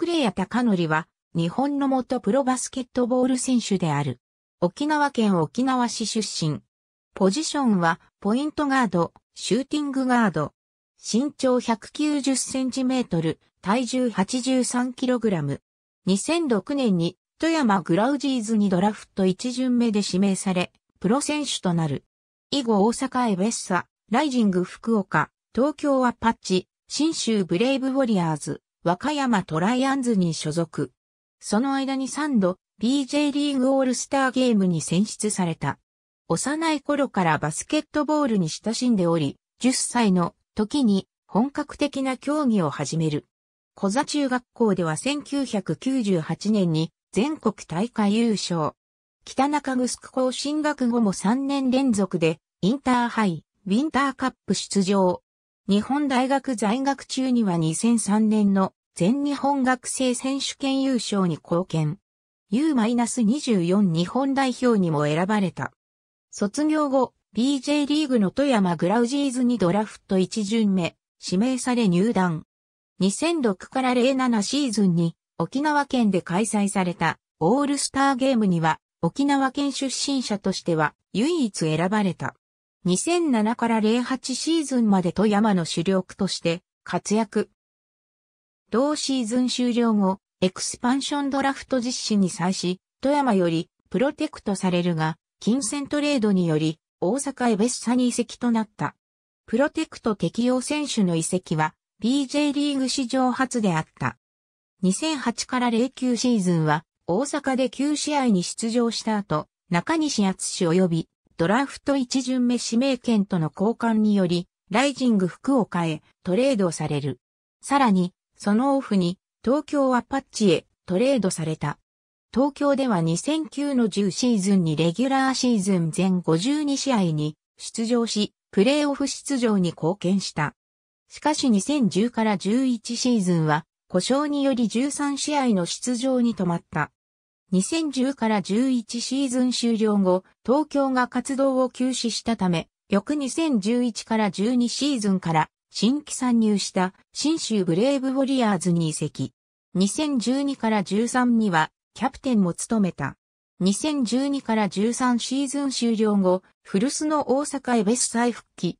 クレアノリは、日本の元プロバスケットボール選手である。沖縄県沖縄市出身。ポジションは、ポイントガード、シューティングガード。身長190センチメートル、体重83キログラム。2006年に、富山グラウジーズにドラフト1巡目で指名され、プロ選手となる。以後大阪エベッサ、ライジング福岡、東京アパッチ、新州ブレイブウォリアーズ、和歌山トライアンズに所属。その間に3度、BJ リーグオールスターゲームに選出された。幼い頃からバスケットボールに親しんでおり、10歳の時に本格的な競技を始める。小座中学校では1998年に全国大会優勝。北中城高進学後も3年連続でインターハイ、ウィンターカップ出場。日本大学在学中には2003年の全日本学生選手権優勝に貢献。U-24 日本代表にも選ばれた。卒業後、BJ リーグの富山グラウジーズにドラフト1巡目、指名され入団。2006から07シーズンに沖縄県で開催されたオールスターゲームには沖縄県出身者としては唯一選ばれた。2007から08シーズンまで富山の主力として活躍。同シーズン終了後、エクスパンションドラフト実施に際し、富山よりプロテクトされるが、金銭トレードにより、大阪へベッサに移籍となった。プロテクト適用選手の移籍は、BJ リーグ史上初であった。2008から09シーズンは、大阪で9試合に出場した後、中西敦及び、ドラフト1巡目指名権との交換により、ライジング服を変え、トレードされる。さらに、そのオフに東京アパッチへトレードされた。東京では2009の10シーズンにレギュラーシーズン全52試合に出場し、プレーオフ出場に貢献した。しかし2010から11シーズンは、故障により13試合の出場に止まった。2010から11シーズン終了後、東京が活動を休止したため、翌2011から12シーズンから新規参入した新州ブレイブウォリアーズに移籍。2012から13にはキャプテンも務めた。2012から13シーズン終了後、古巣の大阪へベス再復帰。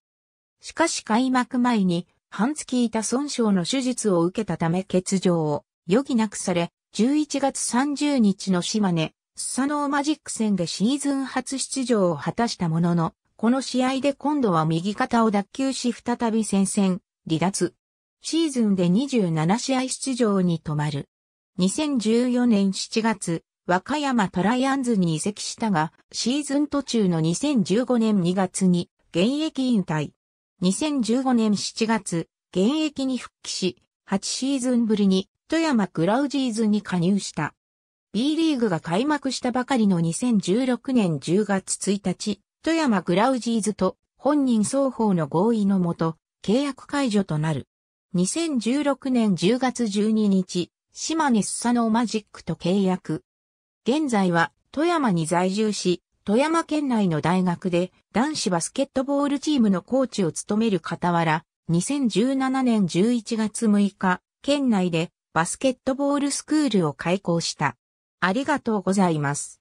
しかし開幕前に半月いた損傷の手術を受けたため欠場を余儀なくされ、11月30日の島根、スサノーマジック戦でシーズン初出場を果たしたものの、この試合で今度は右肩を脱臼し再び戦線、離脱。シーズンで27試合出場に止まる。2014年7月、和歌山トライアンズに移籍したが、シーズン途中の2015年2月に現役引退。2015年7月、現役に復帰し、8シーズンぶりに富山グラウジーズに加入した。B リーグが開幕したばかりの2016年10月1日、富山グラウジーズと本人双方の合意のもと、契約解除となる。2016年10月12日、島根スサノーマジックと契約。現在は富山に在住し、富山県内の大学で男子バスケットボールチームのコーチを務める傍ら、2017年11月6日、県内でバスケットボールスクールを開校した。ありがとうございます。